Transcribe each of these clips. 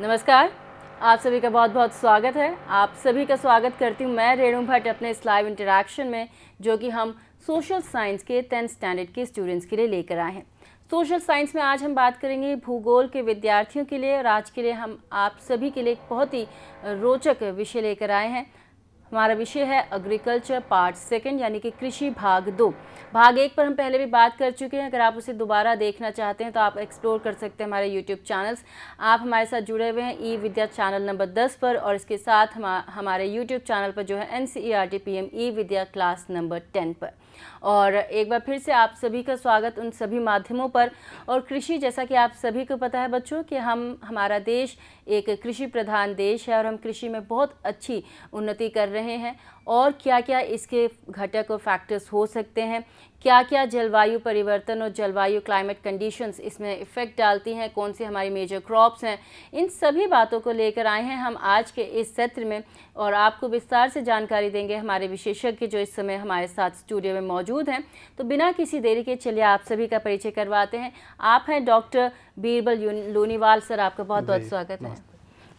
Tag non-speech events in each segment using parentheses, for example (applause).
नमस्कार आप सभी का बहुत बहुत स्वागत है आप सभी का स्वागत करती हूँ मैं रेणु भट्ट अपने इस लाइव इंटरेक्शन में जो कि हम सोशल साइंस के टेंथ स्टैंडर्ड के स्टूडेंट्स के लिए लेकर आए हैं सोशल साइंस में आज हम बात करेंगे भूगोल के विद्यार्थियों के लिए और आज के लिए हम आप सभी के लिए एक बहुत ही रोचक विषय लेकर आए हैं हमारा विषय है एग्रीकल्चर पार्ट सेकंड यानी कि कृषि भाग दो भाग एक पर हम पहले भी बात कर चुके हैं अगर आप उसे दोबारा देखना चाहते हैं तो आप एक्सप्लोर कर सकते हैं हमारे यूट्यूब चैनल्स आप हमारे साथ जुड़े हुए हैं ई विद्या चैनल नंबर दस पर और इसके साथ हमा, हमारे यूट्यूब चैनल पर जो है N C E R T P M E Vidya class number ten पर और एक बार फिर से आप सभी का स्वागत उन सभी माध्यमों पर और कृषि जैसा कि आप सभी को पता है बच्चों कि हम हमारा देश एक कृषि प्रधान देश है और हम कृषि में बहुत अच्छी उन्नति कर रहे हैं और क्या क्या इसके घटक और फैक्टर्स हो सकते हैं क्या क्या जलवायु परिवर्तन और जलवायु क्लाइमेट कंडीशंस इसमें इफ़ेक्ट डालती हैं कौन सी हमारी मेजर क्रॉप्स हैं इन सभी बातों को लेकर आए हैं हम आज के इस सत्र में और आपको विस्तार से जानकारी देंगे हमारे विशेषज्ञ जो इस समय हमारे साथ स्टूडियो में मौजूद हैं तो बिना किसी देरी के चलिए आप सभी का परिचय करवाते हैं आप हैं डॉक्टर बीरबल लोनीवाल सर आपका बहुत बहुत स्वागत है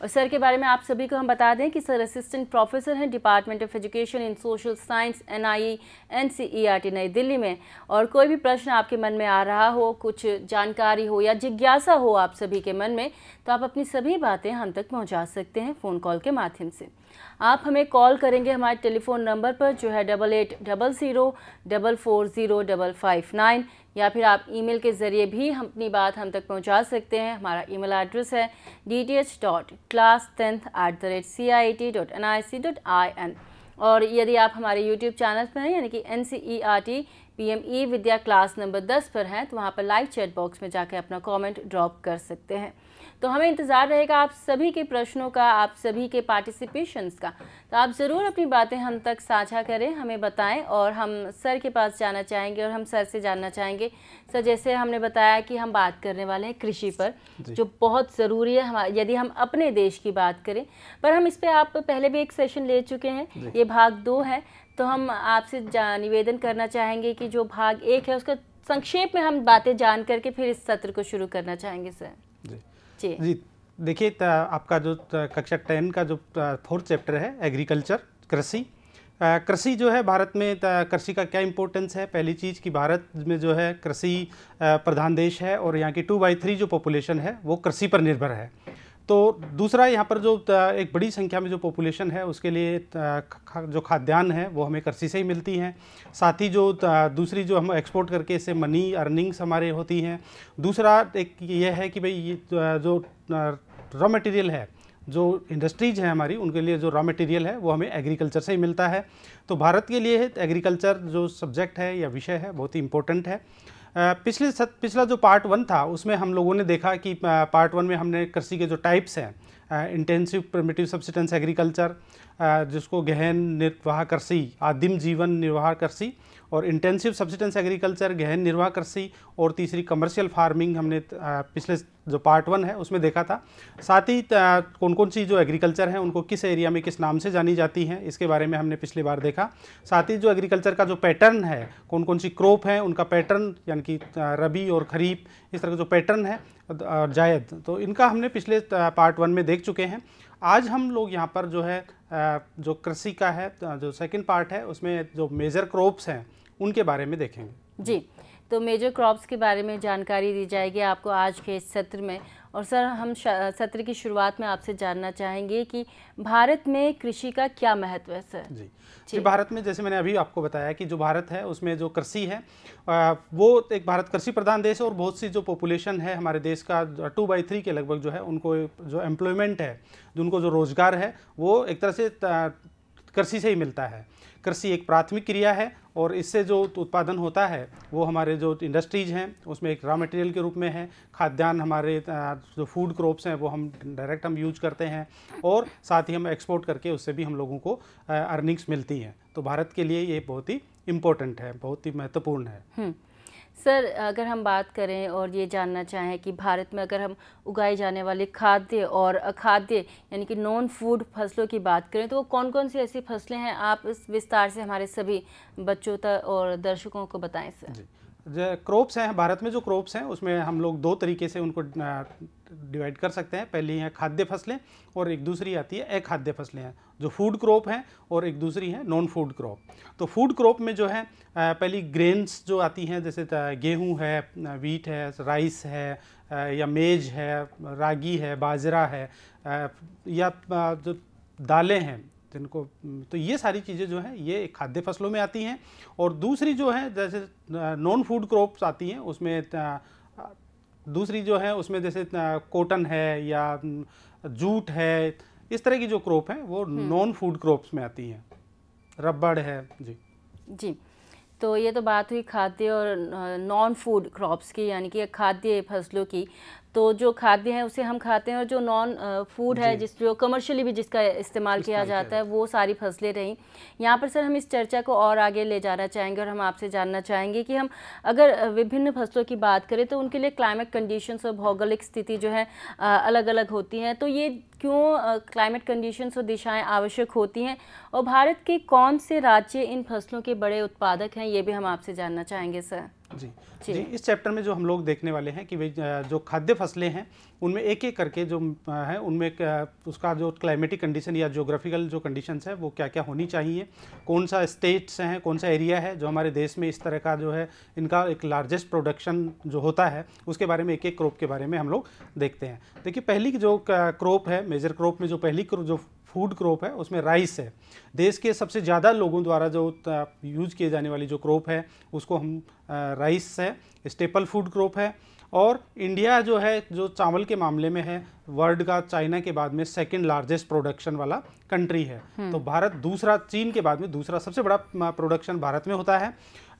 और सर के बारे में आप सभी को हम बता दें कि सर असिस्टेंट प्रोफेसर हैं department of education in social science N I N C E R T नई दिल्ली में और कोई भी प्रश्न आपके मन में आ रहा हो कुछ जानकारी हो या जिज्ञासा हो आप सभी के मन में तो आप अपनी सभी बातें हम तक पहुँचा सकते हैं फ़ोन कॉल के माध्यम से आप हमें कॉल करेंगे हमारे टेलीफ़ोन नंबर पर जो है double eight double zero double four zero double five nine या फिर आप ईमेल के ज़रिए भी हम अपनी बात हम तक पहुंचा सकते हैं हमारा ईमेल एड्रेस है D T H dot class tenth at the rate C I T dot N I C dot I N और यदि आप हमारे यूट्यूब चैनल पर हैं यानी कि N C E R T P M E Vidya class number दस पर हैं तो वहाँ पर लाइव चैट बॉक्स में जाकर अपना कॉमेंट ड्रॉप कर सकते हैं तो हमें इंतज़ार रहेगा आप सभी के प्रश्नों का आप सभी के पार्टिसिपेशंस का तो आप ज़रूर अपनी बातें हम तक साझा करें हमें बताएं और हम सर के पास जाना चाहेंगे और हम सर से जानना चाहेंगे सर जैसे हमने बताया कि हम बात करने वाले हैं कृषि पर जो बहुत ज़रूरी है हम यदि हम अपने देश की बात करें पर हम इस पर आप पहले भी एक सेशन ले चुके हैं ये भाग दो है तो हम आपसे निवेदन करना चाहेंगे कि जो भाग एक है उसका संक्षेप में हम बातें जान करके फिर इस सत्र को शुरू करना चाहेंगे सर जी, देखिए आपका जो कक्षा टेन का जो फोर्थ चैप्टर है एग्रीकल्चर कृषि कृषि जो है भारत में कृषि का क्या इम्पोर्टेंस है पहली चीज़ कि भारत में जो है कृषि प्रधान देश है और यहाँ की टू बाई थ्री जो पॉपुलेशन है वो कृषि पर निर्भर है तो दूसरा यहाँ पर जो एक बड़ी संख्या में जो पॉपुलेशन है उसके लिए जो खाद्यान्न है वो हमें कृषि से ही मिलती हैं साथ ही जो दूसरी जो हम एक्सपोर्ट करके इससे मनी अर्निंग्स हमारे होती हैं दूसरा एक ये है कि भाई ये जो रॉ मटेरियल है जो इंडस्ट्रीज हैं हमारी उनके लिए जो रॉ मटेरियल है वो हमें एग्रीकल्चर से ही मिलता है तो भारत के लिए एग्रीकल्चर जो सब्जेक्ट है या विषय है बहुत ही इंपॉर्टेंट है पिछले सत, पिछला जो पार्ट वन था उसमें हम लोगों ने देखा कि पार्ट वन में हमने कृषि के जो टाइप्स हैं इंटेंसिव प्रमेटिव सब्सिटेंस एग्रीकल्चर जिसको गहन निर्वाह कृषि आदिम जीवन निर्वाह कृषि और इंटेंसिव सब्सिटेंस एग्रीकल्चर गहन निर्वाह कृषि और तीसरी कमर्शियल फार्मिंग हमने पिछले जो पार्ट वन है उसमें देखा था साथ ही कौन कौन सी जो एग्रीकल्चर हैं उनको किस एरिया में किस नाम से जानी जाती हैं इसके बारे में हमने पिछली बार देखा साथ ही जो एग्रीकल्चर का जो पैटर्न है कौन कौन सी क्रॉप हैं उनका पैटर्न यानी कि रबी और खरीफ इस तरह का जो पैटर्न है और जायद तो इनका हमने पिछले पार्ट वन में देख चुके हैं आज हम लोग यहाँ पर जो है जो कृषि का है जो सेकंड पार्ट है उसमें जो मेजर क्रॉप्स हैं उनके बारे में देखेंगे जी तो मेजर क्रॉप्स के बारे में जानकारी दी जाएगी आपको आज के इस सत्र में और सर हम सत्र की शुरुआत में आपसे जानना चाहेंगे कि भारत में कृषि का क्या महत्व है सर जी जी भारत में जैसे मैंने अभी आपको बताया कि जो भारत है उसमें जो कृषि है वो एक भारत कृषि प्रधान देश है और बहुत सी जो पॉपुलेशन है हमारे देश का टू बाई थ्री के लगभग जो है उनको जो एम्प्लॉयमेंट है उनको जो रोज़गार है वो एक तरह से कृषि से ही मिलता है कृषि एक प्राथमिक क्रिया है और इससे जो उत्पादन होता है वो हमारे जो इंडस्ट्रीज हैं उसमें एक रॉ मटेरियल के रूप में है खाद्यान्न हमारे जो फूड क्रॉप्स हैं वो हम डायरेक्ट हम यूज करते हैं और साथ ही हम एक्सपोर्ट करके उससे भी हम लोगों को अर्निंग्स मिलती हैं तो भारत के लिए ये बहुत ही इम्पोर्टेंट है बहुत ही महत्वपूर्ण है हम्म। सर अगर हम बात करें और ये जानना चाहें कि भारत में अगर हम उगाए जाने वाले खाद्य और अखाद्य यानी कि नॉन फूड फसलों की बात करें तो वो कौन कौन सी ऐसी फसलें हैं आप इस विस्तार से हमारे सभी बच्चों तक और दर्शकों को बताएं सर जी क्रॉप्स हैं भारत में जो क्रॉप्स हैं उसमें हम लोग दो तरीके से उनको डिवाइड कर सकते हैं पहली है खाद्य फसलें और एक दूसरी आती है अखाद्य फसलें हैं जो फूड क्रॉप हैं और एक दूसरी है नॉन फूड क्रॉप तो फूड क्रॉप में जो है पहली ग्रेन्स जो आती हैं जैसे गेहूं है वीट है राइस है या मेज है रागी है बाजरा है या जो दालें हैं जिनको तो ये सारी चीज़ें जो हैं ये खाद्य फसलों में आती हैं और दूसरी जो है जैसे नॉन फूड क्रॉप्स आती हैं उसमें दूसरी जो है उसमें जैसे कॉटन है या जूट है इस तरह की जो क्रॉप है वो नॉन फूड क्रॉप्स में आती हैं रबड़ है जी जी तो ये तो बात हुई खाद्य और नॉन फूड क्रॉप्स की यानी कि खाद्य फसलों की तो जो खाद्य है उसे हम खाते हैं और जो नॉन फूड है जिस जो कमर्शियली भी जिसका इस्तेमाल किया जाता है वो सारी फसलें रहीं यहाँ पर सर हम इस चर्चा को और आगे ले जाना चाहेंगे और हम आपसे जानना चाहेंगे कि हम अगर विभिन्न फसलों की बात करें तो उनके लिए क्लाइमेट कंडीशंस और भौगोलिक स्थिति जो है अलग अलग होती हैं तो ये क्यों क्लाइमेट कंडीशंस और दिशाएँ आवश्यक होती हैं और भारत के कौन से राज्य इन फसलों के बड़े उत्पादक हैं ये भी हम आपसे जानना चाहेंगे सर जी जी इस चैप्टर में जो हम लोग देखने वाले हैं कि जो खाद्य फसलें हैं उनमें एक एक करके जो है उनमें उसका जो क्लाइमेटिक कंडीशन या जोग्राफिकल जो कंडीशंस है वो क्या क्या होनी चाहिए कौन सा स्टेट्स हैं कौन सा एरिया है जो हमारे देश में इस तरह का जो है इनका एक लार्जेस्ट प्रोडक्शन जो होता है उसके बारे में एक एक क्रॉप के बारे में हम लोग देखते हैं देखिए पहली जो क्रॉप है मेजर क्रॉप में जो पहली जो फूड क्रॉप है उसमें राइस है देश के सबसे ज़्यादा लोगों द्वारा जो यूज किए जाने वाली जो क्रॉप है उसको हम राइस है स्टेपल फूड क्रॉप है और इंडिया जो है जो चावल के मामले में है वर्ल्ड का चाइना के बाद में सेकंड लार्जेस्ट प्रोडक्शन वाला कंट्री है हम्म। तो भारत दूसरा चीन के बाद में दूसरा सबसे बड़ा प्रोडक्शन भारत में होता है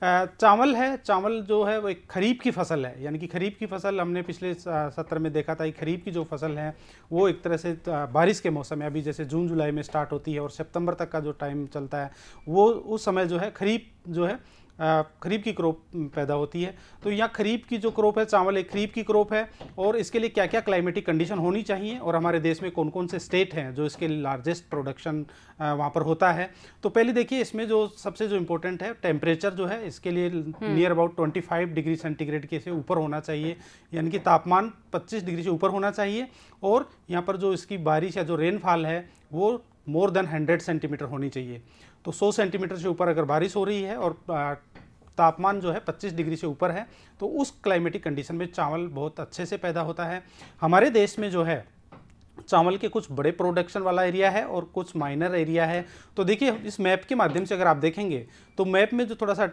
चावल है चावल जो है वो एक खरीफ की फसल है यानी कि खरीफ की फसल हमने पिछले सत्र में देखा था कि खरीफ की जो फसल है वो एक तरह से बारिश के मौसम में अभी जैसे जून जुलाई में स्टार्ट होती है और सितंबर तक का जो टाइम चलता है वो उस समय जो है खरीफ जो है खरीफ की क्रॉप पैदा होती है तो यहाँ खरीफ की जो क्रॉप है चावल एक खरीफ की क्रॉप है और इसके लिए क्या क्या क्लाइमेटिक कंडीशन होनी चाहिए और हमारे देश में कौन कौन से स्टेट हैं जो इसके लार्जेस्ट प्रोडक्शन वहाँ पर होता है तो पहले देखिए इसमें जो सबसे जो इम्पोर्टेंट है टेम्परेचर जो है इसके लिए near about twenty degree centigrade के से ऊपर होना चाहिए यानी कि तापमान पच्चीस डिग्री से ऊपर होना चाहिए और यहाँ पर जो इसकी बारिश या जो रेनफॉल है वो मोर देन हंड्रेड सेंटीमीटर होनी चाहिए तो 100 सेंटीमीटर से ऊपर अगर बारिश हो रही है और तापमान जो है 25 डिग्री से ऊपर है तो उस क्लाइमेटिक कंडीशन में चावल बहुत अच्छे से पैदा होता है हमारे देश में जो है चावल के कुछ बड़े प्रोडक्शन वाला एरिया है और कुछ माइनर एरिया है तो देखिए इस मैप के माध्यम से अगर आप देखेंगे तो मैप में जो थोड़ा सा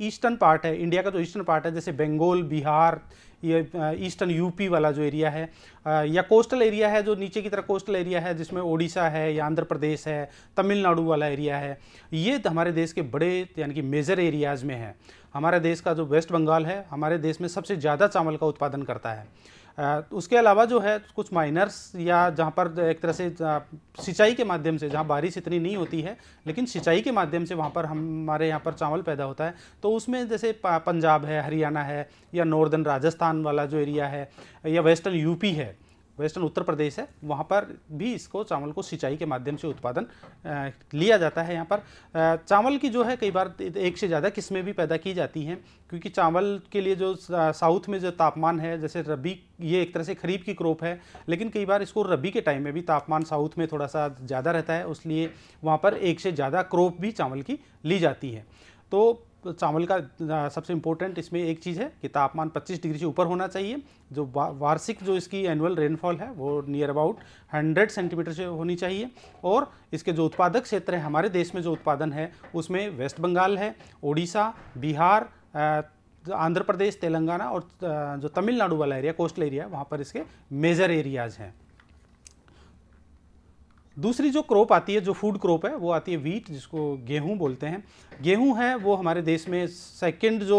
ईस्टर्न पार्ट है इंडिया का जो ईस्टर्न पार्ट है जैसे बंगाल बिहार ये ईस्टर्न यूपी वाला जो एरिया है या कोस्टल एरिया है जो नीचे की तरफ कोस्टल एरिया है जिसमें ओडिशा है या आंध्र प्रदेश है तमिलनाडु वाला एरिया है ये हमारे देश के बड़े यानी कि मेजर एरियाज़ में है हमारे देश का जो वेस्ट बंगाल है हमारे देश में सबसे ज़्यादा चावल का उत्पादन करता है उसके अलावा जो है कुछ माइनर्स या जहाँ पर एक तरह से सिंचाई के माध्यम से जहाँ बारिश इतनी नहीं होती है लेकिन सिंचाई के माध्यम से वहाँ पर हमारे यहाँ पर चावल पैदा होता है तो उसमें जैसे पंजाब है हरियाणा है या नॉर्दर्न राजस्थान वाला जो एरिया है या वेस्टर्न यूपी है वेस्टर्न उत्तर प्रदेश है वहाँ पर भी इसको चावल को सिंचाई के माध्यम से उत्पादन लिया जाता है यहाँ पर चावल की जो है कई बार एक से ज़्यादा किस्में भी पैदा की जाती हैं क्योंकि चावल के लिए जो साउथ में जो तापमान है जैसे रबी ये एक तरह से खरीफ की क्रॉप है लेकिन कई बार इसको रबी के टाइम में भी तापमान साउथ में थोड़ा सा ज़्यादा रहता है लिए वहाँ पर एक से ज़्यादा क्रॉप भी चावल की ली जाती है तो तो चावल का सबसे इम्पोर्टेंट इसमें एक चीज़ है कि तापमान 25 डिग्री से ऊपर होना चाहिए जो वार्षिक जो इसकी एनुअल रेनफॉल है वो नियर अबाउट 100 सेंटीमीटर से होनी चाहिए और इसके जो उत्पादक क्षेत्र है हमारे देश में जो उत्पादन है उसमें वेस्ट बंगाल है ओडिशा बिहार आंध्र प्रदेश तेलंगाना और जो तमिलनाडु वाला एरिया कोस्टल एरिया वहाँ पर इसके मेजर एरियाज़ हैं दूसरी जो क्रॉप आती है जो फूड क्रॉप है वो आती है वीट जिसको गेहूं बोलते हैं गेहूं है वो हमारे देश में सेकंड जो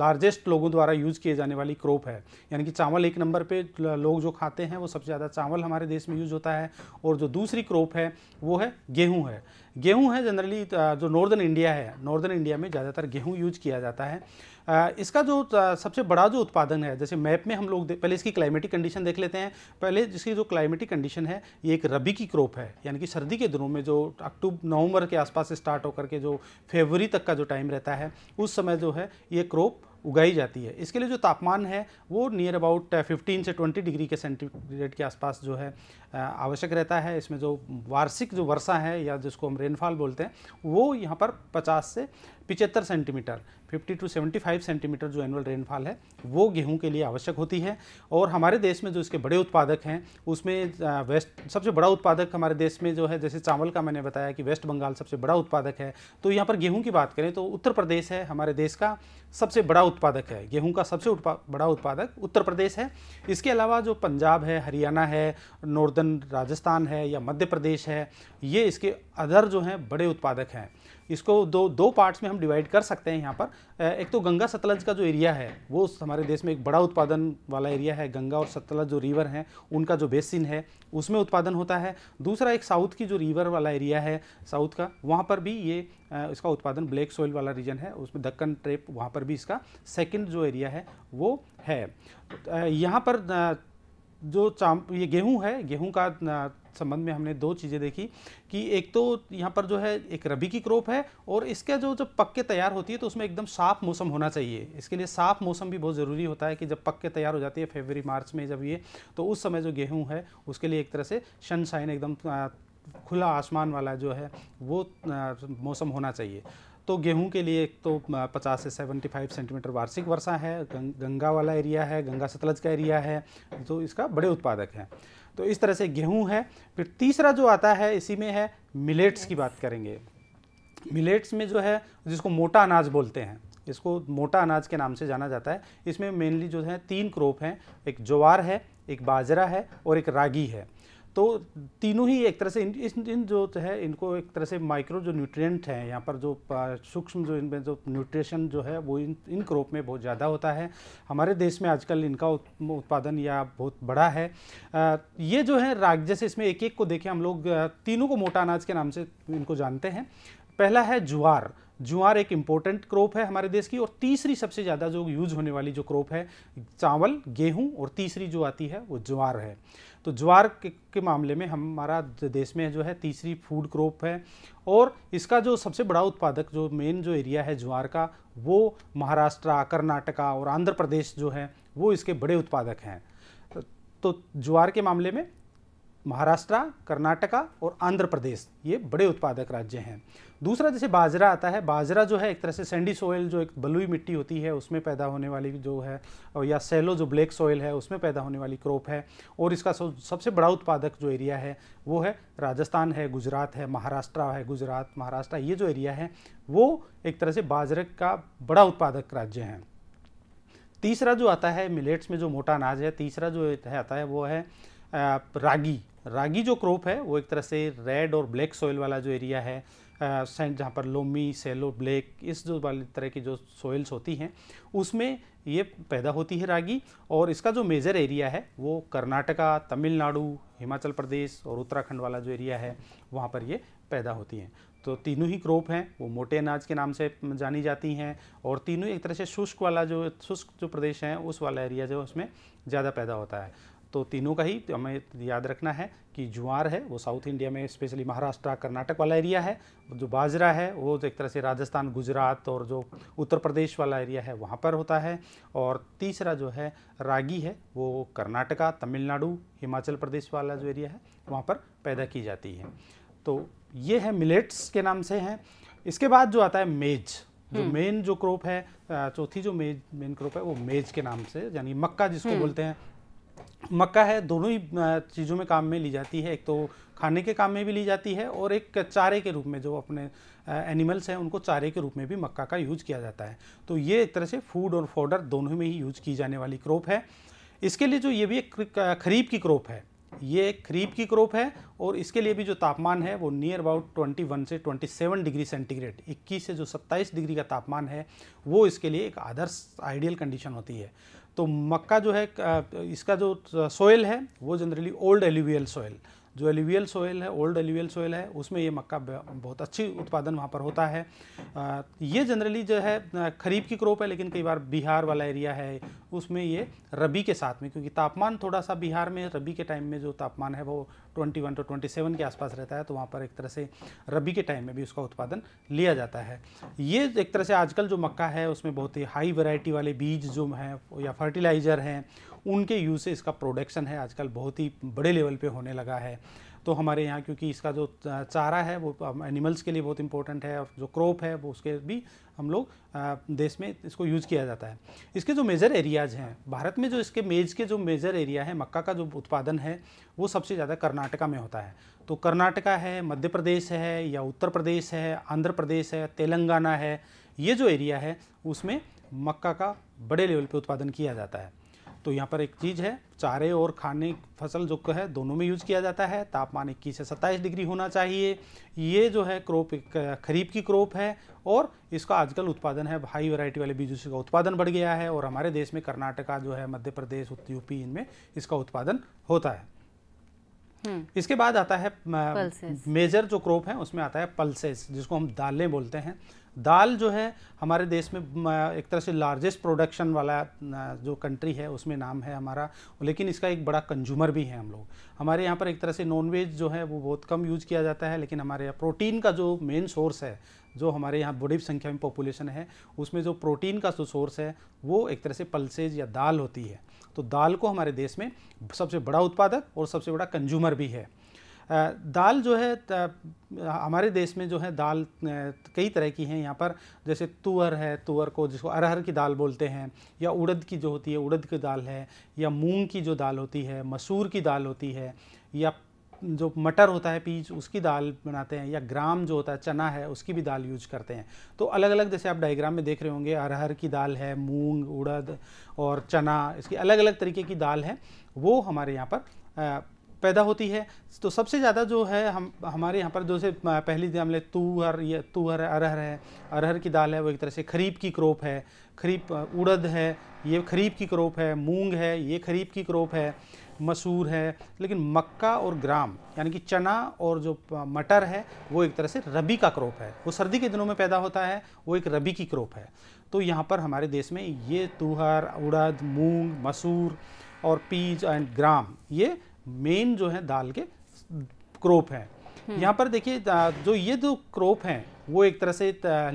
लार्जेस्ट लोगों द्वारा यूज़ किए जाने वाली क्रॉप है यानी कि चावल एक नंबर पे लोग जो खाते हैं वो सबसे ज़्यादा चावल हमारे देश में यूज़ होता है और जो दूसरी क्रॉप है वो है गेहूँ है गेहूँ है जनरली तो, जो नॉर्दर्न इंडिया है नॉर्दर्न इंडिया में ज़्यादातर गेहूँ यूज किया जाता है इसका जो सबसे बड़ा जो उत्पादन है जैसे मैप में हम लोग पहले इसकी क्लाइमेटिक कंडीशन देख लेते हैं पहले जिसकी जो क्लाइमेटिक कंडीशन है ये एक रबी की क्रॉप है यानी कि सर्दी के दिनों में जो अक्टूबर नवंबर के आसपास से स्टार्ट होकर के जो फेबरी तक का जो टाइम रहता है उस समय जो है ये क्रॉप उगाई जाती है इसके लिए जो तापमान है वो नियर अबाउट 15 से 20 डिग्री के सेंटीग्रेड के आसपास जो है uh, आवश्यक रहता है इसमें जो वार्षिक जो वर्षा है या जिसको हम रेनफॉल बोलते हैं वो यहाँ पर 50 से पिचहत्तर सेंटीमीटर 50 टू 75 सेंटीमीटर जो एनुअल रेनफॉल है वो गेहूं के लिए आवश्यक होती है और हमारे देश में जो इसके बड़े उत्पादक हैं उसमें वेस्ट सबसे बड़ा उत्पादक हमारे देश में जो है जैसे चावल का मैंने बताया कि वेस्ट बंगाल सबसे बड़ा उत्पादक है तो यहाँ पर गेहूँ की बात करें तो उत्तर प्रदेश है हमारे देश का सबसे बड़ा उत्पादक है गेहूँ का सबसे उत्पा, बड़ा उत्पादक उत्तर प्रदेश है इसके अलावा जो पंजाब है हरियाणा है नॉर्दर्न राजस्थान है या मध्य प्रदेश है ये इसके अदर जो हैं बड़े उत्पादक हैं इसको दो दो पार्ट्स में हम डिवाइड कर सकते हैं यहाँ पर एक तो गंगा सतलज का जो एरिया है वो हमारे देश में एक बड़ा उत्पादन वाला एरिया है गंगा और सतलज जो रिवर हैं उनका जो बेसिन है उसमें उत्पादन होता है दूसरा एक साउथ की जो रिवर वाला एरिया है साउथ का वहाँ पर भी ये इसका उत्पादन ब्लैक सोइल वाला रीजन है उसमें दक्कन ट्रेप वहाँ पर भी इसका सेकेंड जो एरिया है वो है यहाँ पर जो चाम ये गेहूं है गेहूं का संबंध में हमने दो चीज़ें देखी कि एक तो यहाँ पर जो है एक रबी की क्रॉप है और इसका जो जब पक के तैयार होती है तो उसमें एकदम साफ मौसम होना चाहिए इसके लिए साफ मौसम भी बहुत ज़रूरी होता है कि जब पक के तैयार हो जाती है फेबरी मार्च में जब ये तो उस समय जो गेहूँ है उसके लिए एक तरह से सनशाइन एकदम खुला आसमान वाला जो है वो मौसम होना चाहिए तो गेहूं के लिए एक तो 50 से 75 सेंटीमीटर वार्षिक वर्षा है गंगा वाला एरिया है गंगा सतलज का एरिया है जो इसका बड़े उत्पादक है तो इस तरह से गेहूं है फिर तीसरा जो आता है इसी में है मिलेट्स की बात करेंगे मिलेट्स में जो है जिसको मोटा अनाज बोलते हैं इसको मोटा अनाज के नाम से जाना जाता है इसमें मेनली जो है तीन क्रॉप हैं एक ज्वार है एक बाजरा है और एक रागी है तो तीनों ही एक तरह से इन इन, इन जो तो है इनको एक तरह से माइक्रो जो न्यूट्रिएंट हैं यहाँ पर जो सूक्ष्म जो इनमें जो न्यूट्रिशन जो है वो इन इन क्रॉप में बहुत ज़्यादा होता है हमारे देश में आजकल इनका उत्पादन या बहुत बड़ा है आ, ये जो है राग जैसे इसमें एक एक को देखें हम लोग तीनों को मोटा अनाज के नाम से इनको जानते हैं पहला है ज्वार ज्वार एक इम्पोर्टेंट क्रॉप है हमारे देश की और तीसरी सबसे ज़्यादा जो यूज होने वाली जो क्रॉप है चावल गेहूं और तीसरी जो आती है वो ज्वार है तो ज्वार के, के मामले में हमारा देश में जो है तीसरी फूड क्रॉप है और इसका जो सबसे बड़ा उत्पादक जो मेन जो एरिया है ज्वार का वो महाराष्ट्र कर्नाटका और आंध्र प्रदेश जो है वो इसके बड़े उत्पादक हैं तो ज्वार के मामले में महाराष्ट्र कर्नाटका और आंध्र प्रदेश ये बड़े उत्पादक राज्य हैं दूसरा जैसे बाजरा आता है बाजरा जो है एक तरह से सैंडी सोयल जो एक बलुई मिट्टी होती है उसमें पैदा होने वाली जो है या सेलो जो ब्लैक सोयल है उसमें पैदा होने वाली क्रॉप है और इसका सबसे बड़ा उत्पादक जो एरिया है वो है राजस्थान है गुजरात है महाराष्ट्र है गुजरात महाराष्ट्र ये जो एरिया है वो एक तरह से बाजरे का बड़ा उत्पादक राज्य है तीसरा जो आता है मिलेट्स में जो मोटा अनाज है तीसरा जो आता है वो है रागी रागी जो क्रॉप है वो एक तरह से रेड और ब्लैक सॉइल वाला जो एरिया है सेंट जहाँ पर लोमी सेलो ब्लैक इस जो वाली तरह की जो सॉइल्स होती हैं उसमें ये पैदा होती है रागी और इसका जो मेजर एरिया है वो कर्नाटका तमिलनाडु हिमाचल प्रदेश और उत्तराखंड वाला जो एरिया है वहाँ पर ये पैदा होती हैं तो तीनों ही क्रॉप हैं वो मोटे अनाज के नाम से जानी जाती हैं और तीनों एक तरह से शुष्क वाला जो शुष्क जो प्रदेश हैं उस वाला एरिया जो उसमें ज़्यादा पैदा होता है तो तीनों का ही तो हमें याद रखना है कि ज्वार है वो साउथ इंडिया में स्पेशली महाराष्ट्र कर्नाटक वाला एरिया है जो बाजरा है वो तो एक तरह से राजस्थान गुजरात और जो उत्तर प्रदेश वाला एरिया है वहाँ पर होता है और तीसरा जो है रागी है वो कर्नाटका तमिलनाडु हिमाचल प्रदेश वाला जो एरिया है वहाँ पर पैदा की जाती है तो ये है मिलेट्स के नाम से हैं इसके बाद जो आता है मेज जो हम्म। मेन जो क्रॉप है चौथी जो मेज मेन क्रॉप है वो मेज के नाम से यानी मक्का जिसको हम्म। बोलते हैं मक्का है दोनों ही चीज़ों में काम में ली जाती है एक तो खाने के काम में भी ली जाती है और एक चारे के रूप में जो अपने एनिमल्स हैं उनको चारे के रूप में भी मक्का का यूज किया जाता है तो ये एक तरह से फूड और फोडर दोनों में ही यूज की जाने वाली क्रॉप है इसके लिए जो ये भी एक खरीफ की क्रॉप है ये एक खरीफ की क्रॉप है और इसके लिए भी जो तापमान है वो नियर अबाउट 21 से 27 डिग्री सेंटीग्रेड 21 से जो 27 डिग्री का तापमान है वो इसके लिए एक आदर्श आइडियल कंडीशन होती है तो मक्का जो है इसका जो सोयल है वो जनरली ओल्ड एलुवियल सोयल जो एलिवियल सोयल है ओल्ड एलिवियल सोयल है उसमें ये मक्का बहुत अच्छी उत्पादन वहाँ पर होता है ये जनरली जो है खरीफ की क्रॉप है लेकिन कई बार बिहार वाला एरिया है उसमें ये रबी के साथ में क्योंकि तापमान थोड़ा सा बिहार में रबी के टाइम में जो तापमान है वो 21 टू ट्वेंटी के आसपास रहता है तो वहाँ पर एक तरह से रबी के टाइम में भी उसका उत्पादन लिया जाता है ये एक तरह से आजकल जो मक्का है उसमें बहुत ही हाई वैरायटी वाले बीज जो हैं या फर्टिलाइज़र हैं उनके यूज़ से इसका प्रोडक्शन है आजकल बहुत ही बड़े लेवल पे होने लगा है तो हमारे यहाँ क्योंकि इसका जो चारा है वो एनिमल्स के लिए बहुत इंपॉर्टेंट है और जो क्रॉप है वो उसके भी हम लोग देश में इसको यूज़ किया जाता है इसके जो मेजर एरियाज़ हैं भारत में जो इसके मेज के जो मेजर एरिया है मक्का का जो उत्पादन है वो सबसे ज़्यादा कर्नाटका में होता है तो कर्नाटका है मध्य प्रदेश है या उत्तर प्रदेश है आंध्र प्रदेश है तेलंगाना है ये जो एरिया है उसमें मक्का का बड़े लेवल पर उत्पादन किया जाता है तो यहाँ पर एक चीज़ है चारे और खाने फसल जो है दोनों में यूज़ किया जाता है तापमान इक्कीस से सत्ताईस डिग्री होना चाहिए ये जो है क्रॉप खरीफ की क्रॉप है और इसका आजकल उत्पादन है हाई वैरायटी वाले बीजों का उत्पादन बढ़ गया है और हमारे देश में कर्नाटका जो है मध्य प्रदेश यूपी इनमें इसका उत्पादन होता है हम्म। इसके बाद आता है मेजर जो क्रॉप है उसमें आता है पल्सेस जिसको हम दालें बोलते हैं दाल जो है हमारे देश में एक तरह से लार्जेस्ट प्रोडक्शन वाला जो कंट्री है उसमें नाम है हमारा लेकिन इसका एक बड़ा कंज्यूमर भी है हम लोग हमारे यहाँ पर एक तरह से नॉनवेज जो है वो बहुत कम यूज़ किया जाता है लेकिन हमारे यहाँ प्रोटीन का जो मेन सोर्स है जो हमारे यहाँ बड़ी संख्या में पॉपुलेशन है उसमें जो प्रोटीन का जो सोर्स है वो एक तरह से पल्सेज या दाल होती है तो दाल को हमारे देश में सबसे बड़ा उत्पादक और सबसे बड़ा कंज्यूमर भी है दाल जो है हमारे देश में जो है दाल कई तरह की हैं यहाँ पर जैसे तुअर है तुअर को जिसको अरहर की दाल बोलते हैं या उड़द की जो होती है उड़द की दाल है या मूंग की जो दाल होती है मसूर की दाल होती है या जो मटर होता है पीज उसकी दाल बनाते हैं या ग्राम जो होता है चना है उसकी भी दाल यूज करते हैं तो अलग अलग जैसे आप डायग्राम में देख रहे होंगे अरहर की दाल है मूंग उड़द और चना इसकी अलग अलग तरीके की दाल है वो हमारे यहाँ पर पैदा होती है तो सबसे ज़्यादा जो है हम हमारे यहाँ पर जो से पहली ले तूहर या तूहर अरहर है अरहर की दाल है वो एक तरह से खरीफ की क्रॉप है खरीफ उड़द है ये खरीफ की क्रॉप है मूंग है ये खरीफ की क्रॉप है मसूर है लेकिन मक्का और ग्राम यानी कि चना और जो मटर है वो एक तरह से रबी का क्रॉप है वो सर्दी के दिनों में पैदा होता है वो एक रबी की क्रॉप है तो यहाँ पर हमारे देश में ये तुहर उड़द मूंग मसूर और पीज एंड ग्राम ये मेन जो है दाल के क्रोप है हम्म। यहाँ पर देखिए जो ये जो क्रोप हैं वो एक तरह से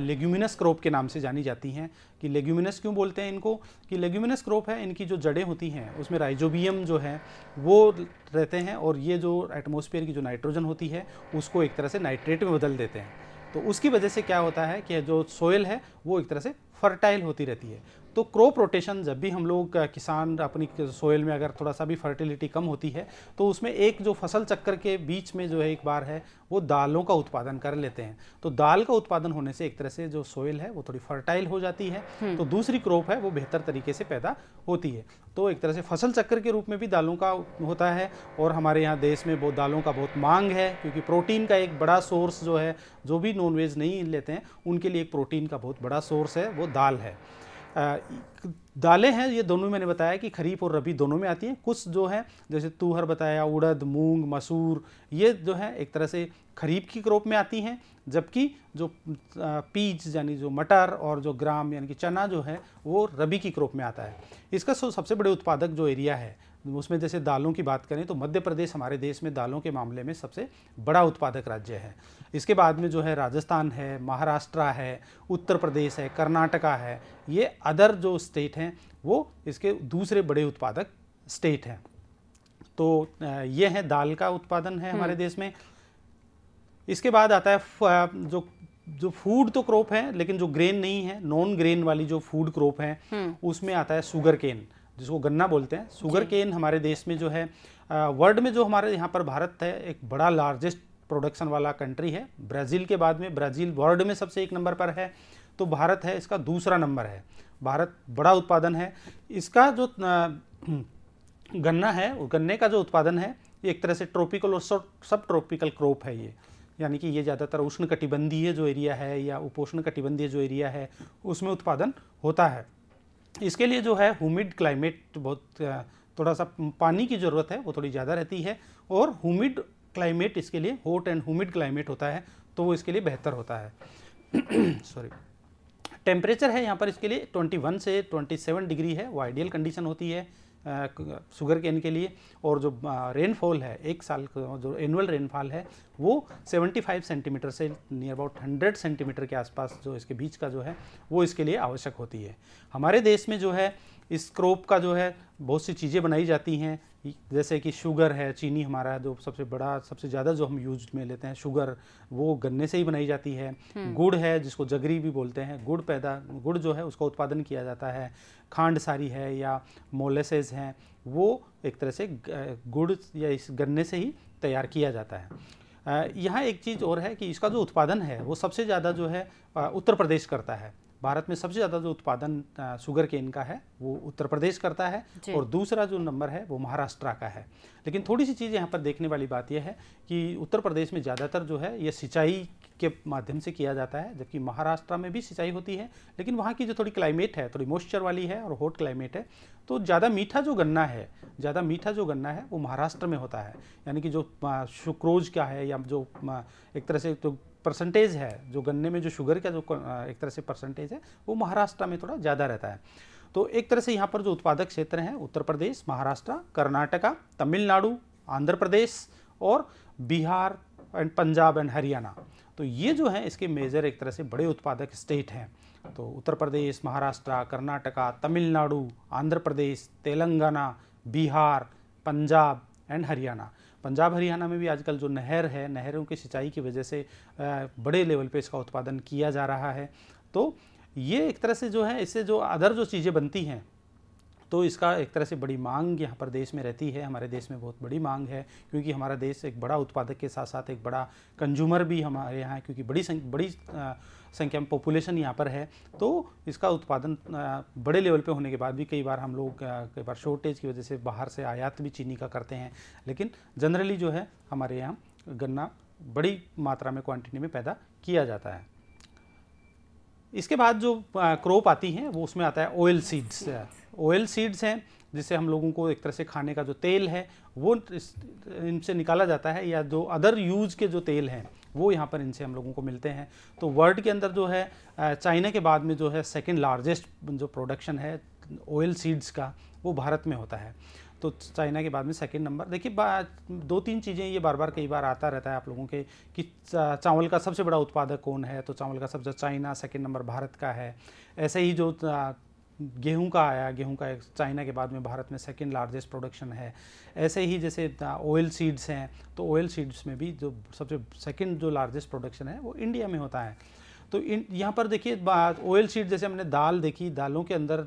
लेग्यूमिनस क्रोप के नाम से जानी जाती हैं कि लेग्यूमिनस क्यों बोलते हैं इनको कि लेग्यूमिनस क्रोप है इनकी जो जड़ें होती हैं उसमें राइजोबियम जो है वो रहते हैं और ये जो एटमोसफियर की जो नाइट्रोजन होती है उसको एक तरह से नाइट्रेट में बदल देते हैं तो उसकी वजह से क्या होता है कि जो सोयल है वो एक तरह से फर्टाइल होती रहती है तो क्रॉप रोटेशन जब भी हम लोग किसान अपनी सोयल में अगर थोड़ा सा भी फर्टिलिटी कम होती है तो उसमें एक जो फसल चक्कर के बीच में जो है एक बार है वो दालों का उत्पादन कर लेते हैं तो दाल का उत्पादन होने से एक तरह से जो सोयल है वो थोड़ी फर्टाइल हो जाती है हम्म। तो दूसरी क्रॉप है वो बेहतर तरीके से पैदा होती है तो एक तरह से फसल चक्कर के रूप में भी दालों का होता है और हमारे यहाँ देश में बहुत दालों का बहुत मांग है क्योंकि प्रोटीन का एक बड़ा सोर्स जो है जो भी नॉनवेज नहीं लेते हैं उनके लिए एक प्रोटीन का बहुत बड़ा सोर्स है वो दाल है दालें हैं ये दोनों मैंने बताया कि खरीफ और रबी दोनों में आती हैं कुछ जो हैं जैसे तूहर बताया उड़द मूंग मसूर ये जो है एक तरह से खरीफ की क्रॉप में आती हैं जबकि जो पीज यानी जो मटर और जो ग्राम यानी कि चना जो है वो रबी की क्रॉप में आता है इसका सबसे बड़े उत्पादक जो एरिया है उसमें जैसे दालों की बात करें तो मध्य प्रदेश हमारे देश में दालों के मामले में सबसे बड़ा उत्पादक राज्य है इसके बाद में जो है राजस्थान है महाराष्ट्र है उत्तर प्रदेश है कर्नाटका है ये अदर जो स्टेट हैं वो इसके दूसरे बड़े उत्पादक स्टेट हैं तो ये है दाल का उत्पादन है हमारे हम्म। देश में इसके बाद आता है जो जो फूड तो क्रॉप है लेकिन जो ग्रेन नहीं है नॉन ग्रेन वाली जो फूड क्रॉप है हम्म। उसमें आता है शुगर केन जिसको गन्ना बोलते हैं शुगर केन हमारे देश में जो है वर्ल्ड में जो हमारे यहाँ पर भारत है एक बड़ा लार्जेस्ट प्रोडक्शन वाला कंट्री है ब्राज़ील के बाद में ब्राज़ील वर्ल्ड में सबसे एक नंबर पर है तो भारत है इसका दूसरा नंबर है भारत बड़ा उत्पादन है इसका जो गन्ना है गन्ने का जो उत्पादन है एक तरह से ट्रॉपिकल और सब ट्रॉपिकल क्रॉप है ये यानी कि ये ज़्यादातर उष्ण कटिबंधीय जो एरिया है या उपोष्ण कटिबंधीय जो एरिया है उसमें उत्पादन होता है इसके लिए जो है हुमिड क्लाइमेट बहुत थोड़ा सा पानी की ज़रूरत है वो थोड़ी ज़्यादा रहती है और हुमिड क्लाइमेट इसके लिए हॉट एंड हुमिड क्लाइमेट होता है तो वो इसके लिए बेहतर होता है सॉरी (clears throat) टेम्परेचर है यहाँ पर इसके लिए 21 से 27 डिग्री है वो आइडियल कंडीशन होती है शुगर केन के लिए और जो रेनफॉल है एक साल का जो एनुअल रेनफॉल है वो 75 सेंटीमीटर से नियर अबाउट 100 सेंटीमीटर के आसपास जो इसके बीच का जो है वो इसके लिए आवश्यक होती है हमारे देश में जो है इस क्रोप का जो है बहुत सी चीज़ें बनाई जाती हैं जैसे कि शुगर है चीनी हमारा जो सबसे बड़ा सबसे ज़्यादा जो हम यूज में लेते हैं शुगर वो गन्ने से ही बनाई जाती है हम्म। गुड़ है जिसको जगरी भी बोलते हैं गुड़ पैदा गुड़ जो है उसका उत्पादन किया जाता है खांड सारी है या मोलेसेज हैं वो एक तरह से गुड़ या इस गन्ने से ही तैयार किया जाता है यहाँ एक चीज़ और है कि इसका जो उत्पादन है वो सबसे ज़्यादा जो है उत्तर प्रदेश करता है भारत में सबसे ज़्यादा जो उत्पादन शुगर केन का है वो उत्तर प्रदेश करता है और दूसरा जो नंबर है वो महाराष्ट्र का है लेकिन थोड़ी सी चीज़ यहाँ पर देखने वाली बात यह है कि उत्तर प्रदेश में ज़्यादातर जो है ये सिंचाई के माध्यम से किया जाता है जबकि महाराष्ट्र में भी सिंचाई होती है लेकिन वहाँ की जो थोड़ी क्लाइमेट है थोड़ी मॉइस्चर वाली है और हॉट क्लाइमेट है तो ज़्यादा मीठा जो गन्ना है ज़्यादा मीठा जो गन्ना है वो महाराष्ट्र में होता है यानी कि जो सुक्रोज का है या जो एक तरह से जो परसेंटेज है जो गन्ने में जो शुगर का जो एक तरह से परसेंटेज है वो महाराष्ट्र में थोड़ा ज़्यादा रहता है तो एक तरह से यहाँ पर जो उत्पादक क्षेत्र हैं उत्तर प्रदेश महाराष्ट्र कर्नाटका तमिलनाडु आंध्र प्रदेश और बिहार एंड पंजाब एंड हरियाणा तो ये जो है इसके मेजर एक तरह से बड़े उत्पादक स्टेट हैं तो उत्तर प्रदेश महाराष्ट्र कर्नाटका तमिलनाडु आंध्र प्रदेश तेलंगाना बिहार पंजाब एंड हरियाणा पंजाब हरियाणा में भी आजकल जो नहर है नहरों की सिंचाई की वजह से बड़े लेवल पे इसका उत्पादन किया जा रहा है तो ये एक तरह से जो है इससे जो अदर जो चीज़ें बनती हैं तो इसका एक तरह से बड़ी मांग यहाँ पर देश में रहती है हमारे देश में बहुत बड़ी मांग है क्योंकि हमारा देश एक बड़ा उत्पादक के साथ साथ एक बड़ा कंज्यूमर भी हमारे यहाँ क्योंकि बड़ी बड़ी संख्या में पॉपुलेशन यहाँ पर है तो इसका उत्पादन बड़े लेवल पे होने के बाद भी कई बार हम लोग कई बार शॉर्टेज की वजह से बाहर से आयात भी चीनी का करते हैं लेकिन जनरली जो है हमारे यहाँ गन्ना बड़ी मात्रा में क्वान्टिटी में पैदा किया जाता है इसके बाद जो क्रॉप आती है वो उसमें आता है ऑयल सीड्स ऑयल सीड्स हैं जिससे हम लोगों को एक तरह से खाने का जो तेल है वो इनसे निकाला जाता है या जो अदर यूज के जो तेल हैं वो यहाँ पर इनसे हम लोगों को मिलते हैं तो वर्ल्ड के अंदर जो है चाइना के बाद में जो है सेकेंड लार्जेस्ट जो प्रोडक्शन है ऑयल सीड्स का वो भारत में होता है तो चाइना के बाद में सेकेंड नंबर देखिए दो तीन चीज़ें ये बार बार कई बार आता रहता है आप लोगों के कि चावल का सबसे बड़ा उत्पादक कौन है तो चावल का सबसे चाइना सेकेंड नंबर भारत का है ऐसे ही जो गेहूं का आया गेहूं का एक चाइना के बाद में भारत में सेकंड लार्जेस्ट प्रोडक्शन है ऐसे ही जैसे ऑयल सीड्स हैं तो ऑयल सीड्स में भी जो सबसे सेकंड जो लार्जेस्ट प्रोडक्शन है वो इंडिया में होता है तो इन यहाँ पर देखिए ऑयल सीड जैसे हमने दाल देखी दालों के अंदर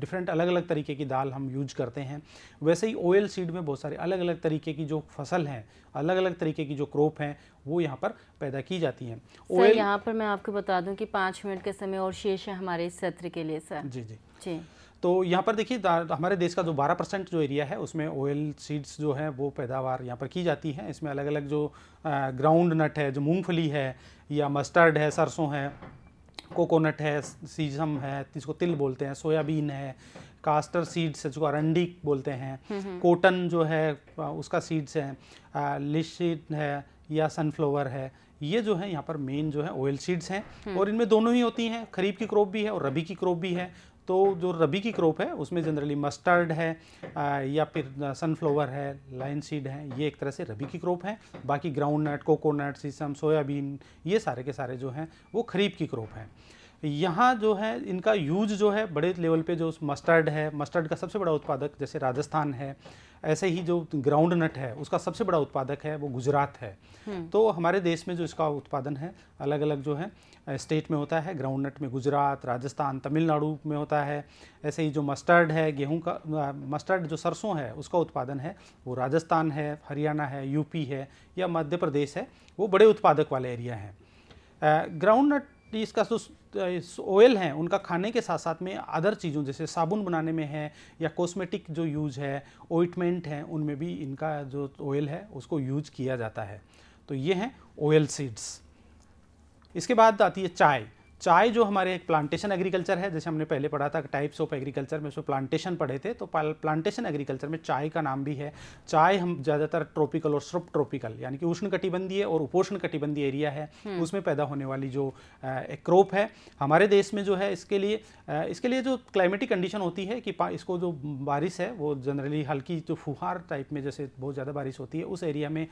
डिफरेंट अलग अलग तरीके की दाल हम यूज करते हैं वैसे ही ओयल सीड में बहुत सारे अलग अलग तरीके की जो फसल हैं अलग अलग तरीके की जो क्रॉप हैं वो यहाँ पर पैदा की जाती हैं ओयल यहाँ पर मैं आपको बता दूँ कि पाँच मिनट के समय और शेष है हमारे इस सत्र के लिए सर जी जी जी तो यहाँ पर देखिए हमारे देश का जो 12 परसेंट जो एरिया है उसमें ऑयल सीड्स जो है वो पैदावार यहाँ पर की जाती है इसमें अलग अलग जो ग्राउंड नट है जो मूंगफली है या मस्टर्ड है सरसों है कोकोनट है सीजम है जिसको तिल बोलते हैं सोयाबीन है कास्टर सीड्स है जिसको अरंडी बोलते हैं हम्म, हम्म। कोटन जो है उसका सीड्स है लिशिड है या सनफ्लावर है ये जो है यहाँ पर मेन जो है ऑयल सीड्स हैं हम्म। और इनमें दोनों ही होती हैं खरीफ की क्रॉप भी है और रबी की क्रॉप भी है तो जो रबी की क्रॉप है उसमें जनरली मस्टर्ड है या फिर सनफ्लावर है लाइन सीड है ये एक तरह से रबी की क्रॉप है बाकी groundnut coconut sesame soybean ये सारे के सारे जो हैं वो खरीफ की क्रॉप हैं यहाँ जो है इनका यूज जो है बड़े लेवल पे जो मस्टर्ड है मस्टर्ड का सबसे बड़ा उत्पादक जैसे राजस्थान है ऐसे ही जो ग्राउंड नट है उसका सबसे बड़ा उत्पादक है वो गुजरात है हम्म। तो हमारे देश में जो इसका उत्पादन है अलग अलग जो है स्टेट में होता है ग्राउंड नट में गुजरात राजस्थान तमिलनाडु में होता है ऐसे ही जो मस्टर्ड है गेहूं का मस्टर्ड जो सरसों है उसका उत्पादन है वो राजस्थान है हरियाणा है यूपी है या मध्य प्रदेश है वो बड़े उत्पादक वाले एरिया हैं ग्राउंड नट कि इसका जो ऑयल है उनका खाने के साथ साथ में अदर चीज़ों जैसे साबुन बनाने में है या कॉस्मेटिक जो यूज है ऑइटमेंट है उनमें भी इनका जो ऑयल है उसको यूज किया जाता है तो ये हैं ऑयल सीड्स इसके बाद आती है चाय चाय जो हमारे एक प्लांटेशन एग्रीकल्चर है जैसे हमने पहले पढ़ा था टाइप्स ऑफ एग्रीकल्चर में उसमें प्लांटेशन पढ़े थे तो प्लांटेशन एग्रीकल्चर में चाय का नाम भी है चाय हम ज़्यादातर ट्रॉपिकल और सब ट्रॉपिकल यानी कि उष्ण कटिबंधीय और उपोष्ण कटिबंधीय एरिया है हम्म। उसमें पैदा होने वाली जो एक क्रॉप है हमारे देश में जो है इसके लिए इसके लिए जो क्लाइमेटिक कंडीशन होती है कि इसको जो बारिश है वो जनरली हल्की जो फुहार टाइप में जैसे बहुत ज़्यादा बारिश होती है उस एरिया में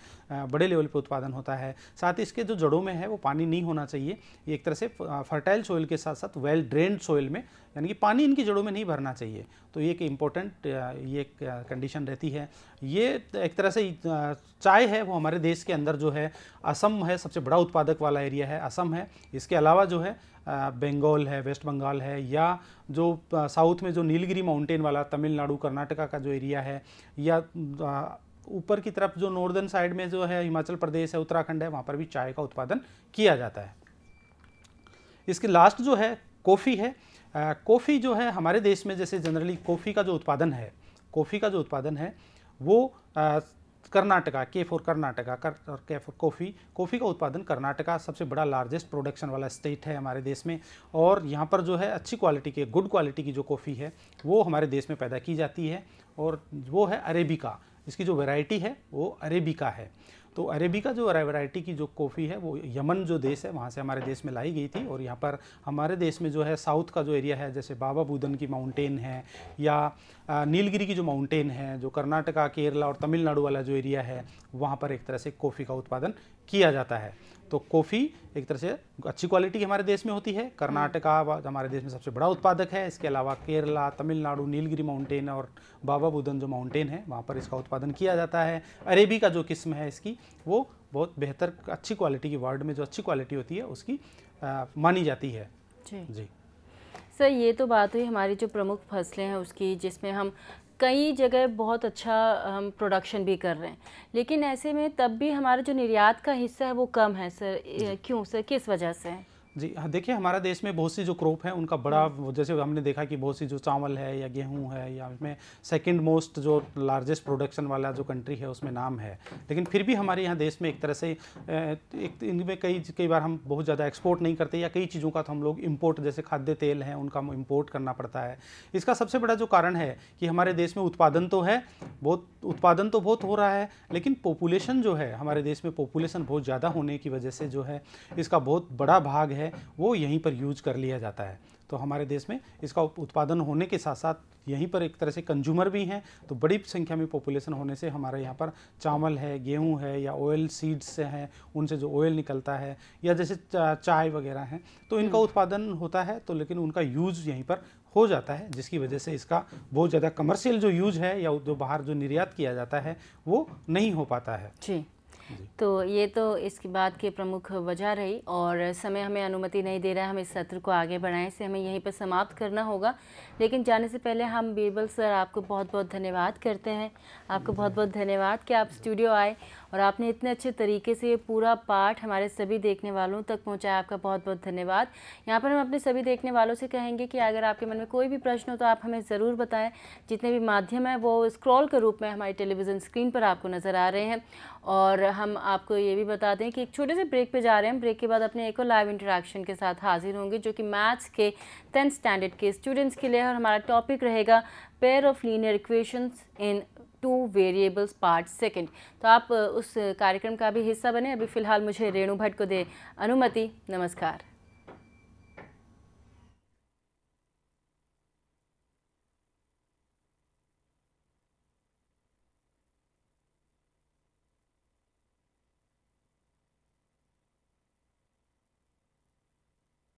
बड़े लेवल पर उत्पादन होता है साथ ही इसके जो जड़ों में है वो पानी नहीं होना चाहिए एक तरह से फर्टाइल सोइल के साथ साथ वेल ड्रेन्ड सोइल में यानी कि पानी इनकी जड़ों में नहीं भरना चाहिए तो ये एक इम्पोर्टेंट ये एक कंडीशन रहती है ये एक तरह से चाय है वो हमारे देश के अंदर जो है असम है सबसे बड़ा उत्पादक वाला एरिया है असम है इसके अलावा जो है बंगाल है वेस्ट बंगाल है या जो साउथ में जो नीलगिरी माउंटेन वाला तमिलनाडु कर्नाटका का जो एरिया है या ऊपर की तरफ जो नॉर्दर्न साइड में जो है हिमाचल प्रदेश है उत्तराखंड है वहाँ पर भी चाय का उत्पादन किया जाता है इसके लास्ट जो है कॉफ़ी है कॉफ़ी जो है हमारे देश में जैसे जनरली कॉफ़ी का जो उत्पादन है कॉफ़ी का जो उत्पादन है वो कर्नाटका के फॉर कर्नाटका कर और के फॉर कॉफ़ी कॉफ़ी का उत्पादन कर्नाटका सबसे बड़ा लार्जेस्ट प्रोडक्शन वाला स्टेट है हमारे देश में और यहाँ पर जो है अच्छी क्वालिटी के गुड क्वालिटी की जो कॉफ़ी है वो हमारे देश में पैदा की जाती है और वो है अरेबिका इसकी जो वैरायटी है वो अरेबिका है तो अरेबिका जो वैरायटी की जो कॉफ़ी है वो यमन जो देश है वहाँ से हमारे देश में लाई गई थी और यहाँ पर हमारे देश में जो है साउथ का जो एरिया है जैसे बाबा बुदन की माउंटेन है या नीलगिरी की जो माउंटेन है जो कर्नाटका केरला और तमिलनाडु वाला जो एरिया है वहाँ पर एक तरह से कॉफ़ी का उत्पादन किया जाता है तो कॉफ़ी एक तरह से अच्छी क्वालिटी हमारे देश में होती है कर्नाटका हमारे देश में सबसे बड़ा उत्पादक है इसके अलावा केरला तमिलनाडु नीलगिरी माउंटेन और बाबा बुदन जो माउंटेन है वहाँ पर इसका उत्पादन किया जाता है अरेबी का जो किस्म है इसकी वो बहुत बेहतर अच्छी क्वालिटी की वर्ल्ड में जो अच्छी क्वालिटी होती है उसकी आ, मानी जाती है जी, जी। सर ये तो बात हुई हमारी जो प्रमुख फसलें हैं उसकी जिसमें हम कई जगह बहुत अच्छा हम प्रोडक्शन भी कर रहे हैं लेकिन ऐसे में तब भी हमारा जो निर्यात का हिस्सा है वो कम है सर क्यों सर किस वजह से है जी हाँ देखिए हमारा देश में बहुत सी जो क्रॉप है उनका बड़ा हाँ। जैसे हमने देखा कि बहुत सी जो चावल है या गेहूं है या उसमें सेकंड मोस्ट जो लार्जेस्ट प्रोडक्शन वाला जो कंट्री है उसमें नाम है लेकिन फिर भी हमारे यहाँ देश में एक तरह से एक तो इनमें कई कई बार हम बहुत ज़्यादा एक्सपोर्ट नहीं करते या कई चीज़ों का तो हम लोग इम्पोर्ट जैसे खाद्य तेल है उनका हम इम्पोर्ट करना पड़ता है इसका सबसे बड़ा जो कारण है कि हमारे देश में उत्पादन तो है बहुत उत्पादन तो बहुत हो रहा है लेकिन पॉपुलेशन जो है हमारे देश में पॉपुलेशन बहुत ज़्यादा होने की वजह से जो है इसका बहुत बड़ा भाग है है वो यहीं पर यूज कर लिया जाता है तो हमारे देश में इसका उत्पादन होने के साथ साथ यहीं पर एक तरह से कंज्यूमर भी हैं तो बड़ी संख्या में पॉपुलेशन होने से हमारे यहाँ पर चावल है गेहूं है या ऑयल सीड्स से हैं उनसे जो ऑयल निकलता है या जैसे चाय वगैरह हैं तो इनका हम्म। उत्पादन होता है तो लेकिन उनका यूज़ यहीं पर हो जाता है जिसकी वजह से इसका बहुत ज़्यादा कमर्शियल जो यूज है या जो बाहर जो निर्यात किया जाता है वो नहीं हो पाता है जी तो ये तो इसकी बात की प्रमुख वजह रही और समय हमें अनुमति नहीं दे रहा है हम इस सत्र को आगे बढ़ाएं इसे हमें यहीं पर समाप्त करना होगा लेकिन जाने से पहले हम बीरबल सर आपको बहुत बहुत धन्यवाद करते हैं आपको बहुत बहुत धन्यवाद कि आप स्टूडियो आए और आपने इतने अच्छे तरीके से ये पूरा पाठ हमारे सभी देखने वालों तक पहुँचाया आपका बहुत बहुत धन्यवाद यहाँ पर हम अपने सभी देखने वालों से कहेंगे कि अगर आपके मन में कोई भी प्रश्न हो तो आप हमें ज़रूर बताएं जितने भी माध्यम हैं वो स्क्रॉल के रूप में हमारी टेलीविज़न स्क्रीन पर आपको नज़र आ रहे हैं और हम आपको ये भी बता दें कि एक छोटे से ब्रेक पे जा रहे हैं ब्रेक के बाद अपने एक और लाइव इंटरेक्शन के साथ हाजिर होंगे जो कि मैथ्स के टेंथ स्टैंडर्ड के स्टूडेंट्स के लिए और हमारा टॉपिक रहेगा pair of linear equations in two variables part second तो आप उस कार्यक्रम का भी हिस्सा बने अभी फ़िलहाल मुझे रेणु भट्ट को दे अनुमति नमस्कार